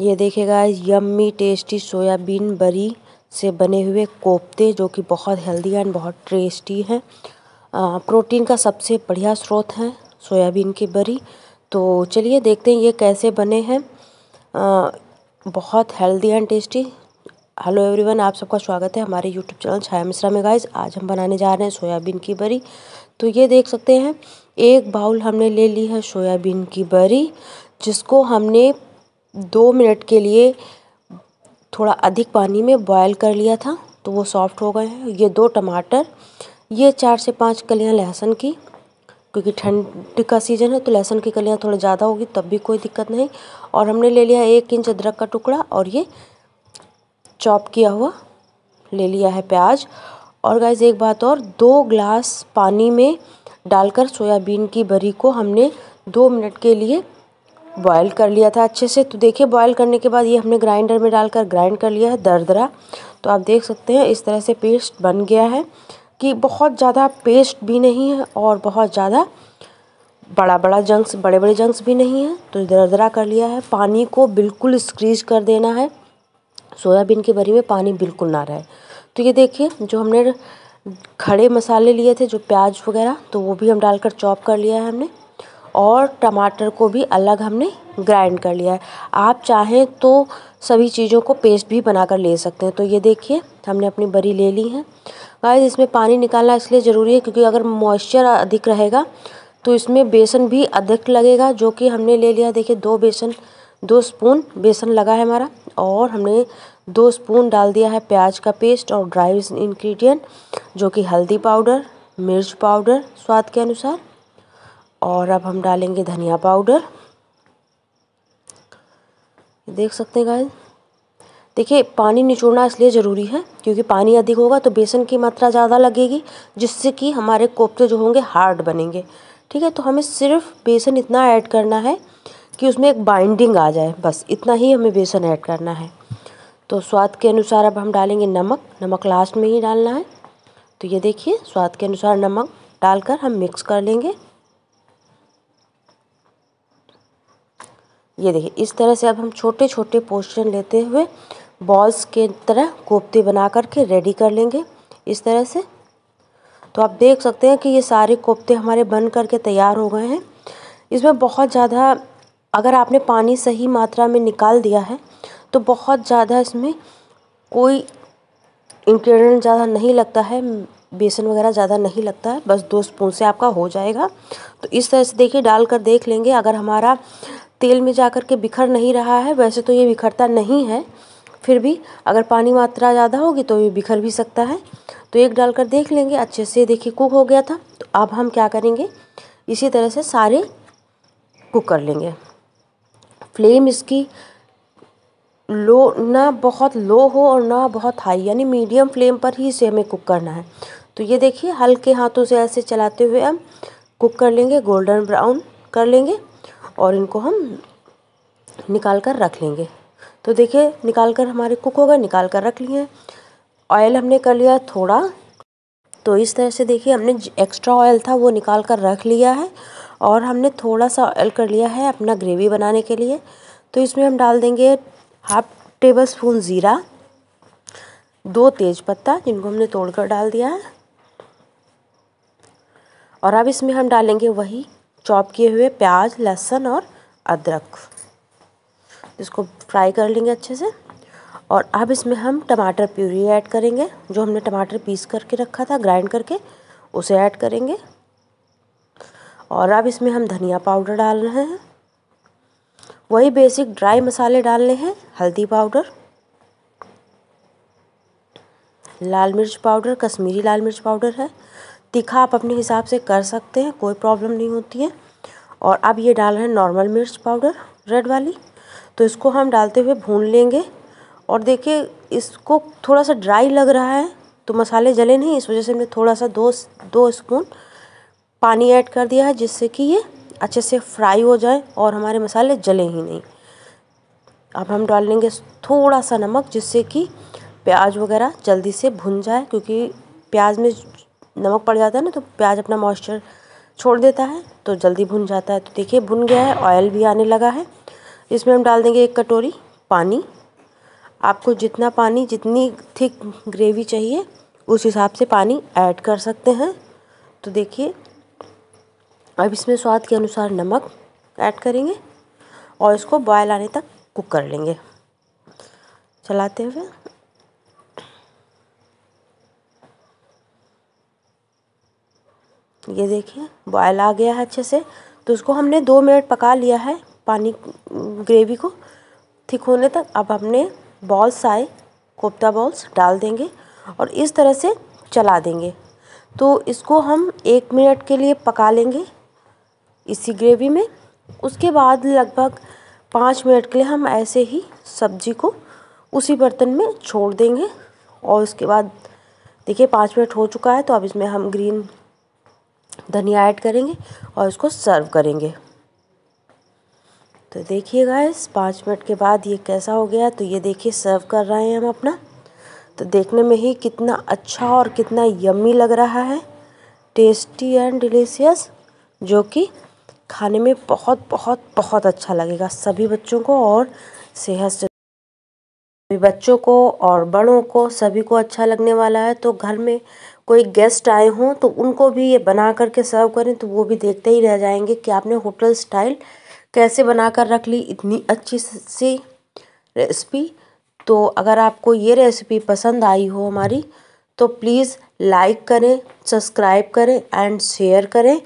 ये देखिए guys yummy tasty soybean बरी से बने हुए कोफ्ते जो कि बहुत हेल्दी एंड बहुत टेस्टी हैं प्रोटीन का सबसे बढ़िया स्रोत है सोयाबीन की बरी तो चलिए देखते हैं ये कैसे बने हैं बहुत healthy and tasty hello everyone आप सबका स्वागत है हमारे यूट्यूब चैनल छाया मिश्रा में गाइस आज हम बनाने जा रहे हैं सोयाबीन की बरी तो ये देख सकते हैं एक बाउल हमने ले ली है सोयाबीन की बरी जिसको हमने दो मिनट के लिए थोड़ा अधिक पानी में बॉयल कर लिया था तो वो सॉफ़्ट हो गए हैं ये दो टमाटर ये चार से पाँच कलियाँ लहसुन की क्योंकि ठंड का सीज़न है तो लहसुन की कलियाँ थोड़ा ज़्यादा होगी तब भी कोई दिक्कत नहीं और हमने ले लिया एक इंच अदरक का टुकड़ा और ये चॉप किया हुआ ले लिया है प्याज और गैस एक बात और दो ग्लास पानी में डालकर सोयाबीन की बरी को हमने दो मिनट के लिए बॉयल कर लिया था अच्छे से तो देखिए बॉयल करने के बाद ये हमने ग्राइंडर में डालकर ग्राइंड कर लिया है दरदरा तो आप देख सकते हैं इस तरह से पेस्ट बन गया है कि बहुत ज़्यादा पेस्ट भी नहीं है और बहुत ज़्यादा बड़ा बड़ा जंक्स बड़े बड़े जंक्स भी नहीं है तो दरदरा कर लिया है पानी को बिल्कुल स्क्रीज कर देना है सोयाबीन के बरी में पानी बिल्कुल ना रहे तो ये देखिए जो हमने खड़े मसाले लिए थे जो प्याज वगैरह तो वो भी हम डालकर चॉप कर लिया है हमने और टमाटर को भी अलग हमने ग्राइंड कर लिया है आप चाहें तो सभी चीज़ों को पेस्ट भी बनाकर ले सकते हैं तो ये देखिए हमने अपनी बरी ले ली है गाइस इसमें पानी निकालना इसलिए ज़रूरी है क्योंकि अगर मॉइस्चर अधिक रहेगा तो इसमें बेसन भी अधिक लगेगा जो कि हमने ले लिया देखिए दो बेसन दो स्पून बेसन लगा है हमारा और हमने दो स्पून डाल दिया है प्याज का पेस्ट और ड्राई इन्ग्रीडियंट जो कि हल्दी पाउडर मिर्च पाउडर स्वाद के अनुसार और अब हम डालेंगे धनिया पाउडर देख सकते हैं गाय देखिए पानी निचोड़ना इसलिए ज़रूरी है क्योंकि पानी अधिक होगा तो बेसन की मात्रा ज़्यादा लगेगी जिससे कि हमारे कोफ्ते जो होंगे हार्ड बनेंगे ठीक है तो हमें सिर्फ बेसन इतना ऐड करना है कि उसमें एक बाइंडिंग आ जाए बस इतना ही हमें बेसन ऐड करना है तो स्वाद के अनुसार अब हम डालेंगे नमक नमक लास्ट में ही डालना है तो ये देखिए स्वाद के अनुसार नमक डालकर हम मिक्स कर लेंगे ये देखिए इस तरह से अब हम छोटे छोटे पोर्शन लेते हुए बॉल्स के तरह कोफ्ते बना करके रेडी कर लेंगे इस तरह से तो आप देख सकते हैं कि ये सारे कोफ्ते हमारे बन करके तैयार हो गए हैं इसमें बहुत ज़्यादा अगर आपने पानी सही मात्रा में निकाल दिया है तो बहुत ज़्यादा इसमें कोई इंग्रेडिएंट ज़्यादा नहीं लगता है बेसन वगैरह ज़्यादा नहीं लगता है बस दो स्पून से आपका हो जाएगा तो इस तरह से देखिए डाल कर देख लेंगे अगर हमारा तेल में जा कर के बिखर नहीं रहा है वैसे तो ये बिखरता नहीं है फिर भी अगर पानी मात्रा ज़्यादा होगी तो ये बिखर भी सकता है तो एक डाल कर देख लेंगे अच्छे से देखिए कुक हो गया था तो अब हम क्या करेंगे इसी तरह से सारे कुक कर लेंगे फ्लेम इसकी लो ना बहुत लो हो और ना बहुत हाई यानी मीडियम फ्लेम पर ही इसे हमें कुक करना है तो ये देखिए हल्के हाथों से ऐसे चलाते हुए हम कुक कर लेंगे गोल्डन ब्राउन कर लेंगे और इनको हम निकाल कर रख लेंगे तो देखिए निकाल कर हमारे कुक हो गए निकाल कर रख लिए ऑयल हमने कर लिया थोड़ा तो इस तरह से देखिए हमने एक्स्ट्रा ऑयल था वो निकाल कर रख लिया है और हमने थोड़ा सा ऑयल कर लिया है अपना ग्रेवी बनाने के लिए तो इसमें हम डाल देंगे हाफ टेबल स्पून ज़ीरा दो तेज पत्ता जिनको हमने तोड़कर डाल दिया है और अब इसमें हम डालेंगे वही चॉप किए हुए प्याज लहसुन और अदरक इसको फ्राई कर लेंगे अच्छे से और अब इसमें हम टमाटर प्यूरी ऐड करेंगे जो हमने टमाटर पीस करके रखा था ग्राइंड करके उसे ऐड करेंगे और अब इसमें हम धनिया पाउडर डाल रहे हैं वही बेसिक ड्राई मसाले डालने हैं हल्दी पाउडर लाल मिर्च पाउडर कश्मीरी लाल मिर्च पाउडर है तीखा आप अपने हिसाब से कर सकते हैं कोई प्रॉब्लम नहीं होती है और अब ये डाल रहे हैं नॉर्मल मिर्च पाउडर रेड वाली तो इसको हम डालते हुए भून लेंगे और देखिए इसको थोड़ा सा ड्राई लग रहा है तो मसाले जले नहीं इस वजह से हमने थोड़ा सा दो दो स्पून पानी ऐड कर दिया है जिससे कि ये अच्छे से फ्राई हो जाए और हमारे मसाले जले ही नहीं अब हम डाल लेंगे थोड़ा सा नमक जिससे कि प्याज वगैरह जल्दी से भुन जाए क्योंकि प्याज में नमक पड़ जाता है ना तो प्याज अपना मॉइस्चर छोड़ देता है तो जल्दी भुन जाता है तो देखिए भुन गया है ऑयल भी आने लगा है इसमें हम डाल देंगे एक कटोरी पानी आपको जितना पानी जितनी थिक ग्रेवी चाहिए उस हिसाब से पानी ऐड कर सकते हैं तो देखिए अब इसमें स्वाद के अनुसार नमक ऐड करेंगे और इसको बॉयल आने तक कुक कर लेंगे चलाते हुए ये देखिए बॉयल आ गया है अच्छे से तो उसको हमने दो मिनट पका लिया है पानी ग्रेवी को ठीक होने तक अब हमने बॉल्स आए कोफ्ता बॉल्स डाल देंगे और इस तरह से चला देंगे तो इसको हम एक मिनट के लिए पका लेंगे इसी ग्रेवी में उसके बाद लगभग पाँच मिनट के लिए हम ऐसे ही सब्जी को उसी बर्तन में छोड़ देंगे और उसके बाद देखिए पाँच मिनट हो चुका है तो अब इसमें हम ग्रीन धनिया ऐड करेंगे और इसको सर्व करेंगे तो देखिए गाइस पाँच मिनट के बाद ये कैसा हो गया तो ये देखिए सर्व कर रहे हैं हम अपना तो देखने में ही कितना अच्छा और कितना यम्मी लग रहा है टेस्टी एंड डिलीशियस जो कि खाने में बहुत बहुत बहुत अच्छा लगेगा सभी बच्चों को और सेहत से भी बच्चों को और बड़ों को सभी को अच्छा लगने वाला है तो घर में कोई गेस्ट आए हों तो उनको भी ये बना करके सर्व करें तो वो भी देखते ही रह जाएंगे कि आपने होटल स्टाइल कैसे बना कर रख ली इतनी अच्छी सी रेसिपी तो अगर आपको ये रेसिपी पसंद आई हो हमारी तो प्लीज़ लाइक करें सब्सक्राइब करें एंड शेयर करें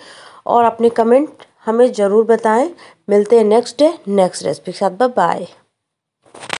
और अपने कमेंट हमें ज़रूर बताएं मिलते हैं नेक्स्ट डे नेक्स्ट रेसिपी के साथ बाय